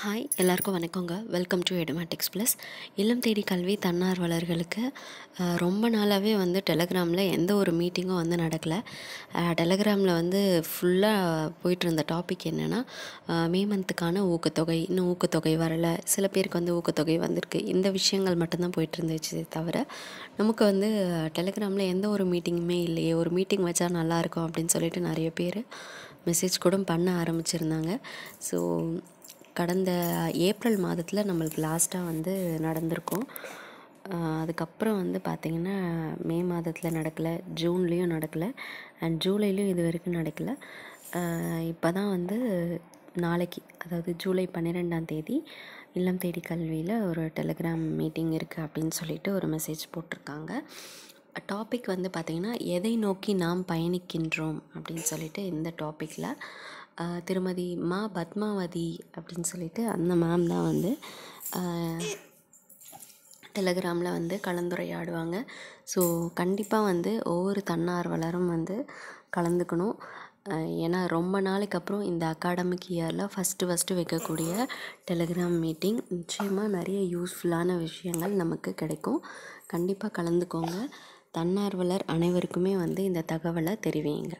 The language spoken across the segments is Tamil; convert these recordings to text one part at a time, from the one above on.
ஹாய் எல்லாருக்கும் வணக்கங்க வெல்கம் டு எடுமேட்டிக்ஸ் ப்ளஸ் இல்லம் தேடி கல்வி தன்னார்வலர்களுக்கு ரொம்ப நாளாகவே வந்து டெலகிராமில் எந்த ஒரு மீட்டிங்கும் வந்து நடக்கலை டெலகிராமில் வந்து ஃபுல்லாக போயிட்டு இருந்த டாபிக் என்னென்னா மே மந்த்துக்கான ஊக்கத்தொகை இன்னும் ஊக்கத்தொகை வரலை சில பேருக்கு வந்து ஊக்கத்தொகை வந்திருக்கு இந்த விஷயங்கள் மட்டும்தான் போயிட்டு இருந்துச்சு தவிர நமக்கு வந்து டெலகிராமில் எந்த ஒரு மீட்டிங்குமே இல்லையே ஒரு மீட்டிங் வச்சால் நல்லாயிருக்கும் அப்படின்னு சொல்லிட்டு நிறைய பேர் மெசேஜ் கூட பண்ண ஆரம்பிச்சிருந்தாங்க ஸோ கடந்த ஏப்ரல் மாதத்தில் நம்மளுக்கு லாஸ்ட்டாக வந்து நடந்திருக்கும் அதுக்கப்புறம் வந்து பார்த்திங்கன்னா மே மாதத்தில் நடக்கலை ஜூன்லேயும் நடக்கலை அண்ட் ஜூலைலேயும் இது வரைக்கும் நடக்கலை இப்போ தான் வந்து நாளைக்கு அதாவது ஜூலை பன்னிரெண்டாம் தேதி இல்லம் தேடி கல்வியில் ஒரு டெலிகிராம் மீட்டிங் இருக்குது அப்படின்னு சொல்லிட்டு ஒரு மெசேஜ் போட்டிருக்காங்க டாபிக் வந்து பார்த்திங்கன்னா எதை நோக்கி நாம் பயணிக்கின்றோம் அப்படின்னு சொல்லிட்டு இந்த டாப்பிக்கில் திருமதி மா பத்மாவதி அப்படின்னு சொல்லிட்டு அந்த மேம் தான் வந்து டெலகிராமில் வந்து கலந்துரையாடுவாங்க ஸோ கண்டிப்பாக வந்து ஒவ்வொரு தன்னார்வலரும் வந்து கலந்துக்கணும் ஏன்னா ரொம்ப நாளைக்கு அப்புறம் இந்த அகாடமிக் இயரில் ஃபஸ்ட்டு ஃபஸ்ட்டு வைக்கக்கூடிய டெலிகிராம் மீட்டிங் நிச்சயமாக நிறைய யூஸ்ஃபுல்லான விஷயங்கள் நமக்கு கிடைக்கும் கண்டிப்பாக கலந்துக்கோங்க தன்னார்வலர் அனைவருக்குமே வந்து இந்த தகவலை தெரிவிங்க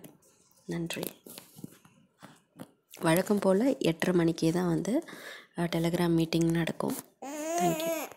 நன்றி வழக்கம் போல் எட்டரை மணிக்கே தான் வந்து டெலகிராம் மீட்டிங் நடக்கும் தேங்க்யூ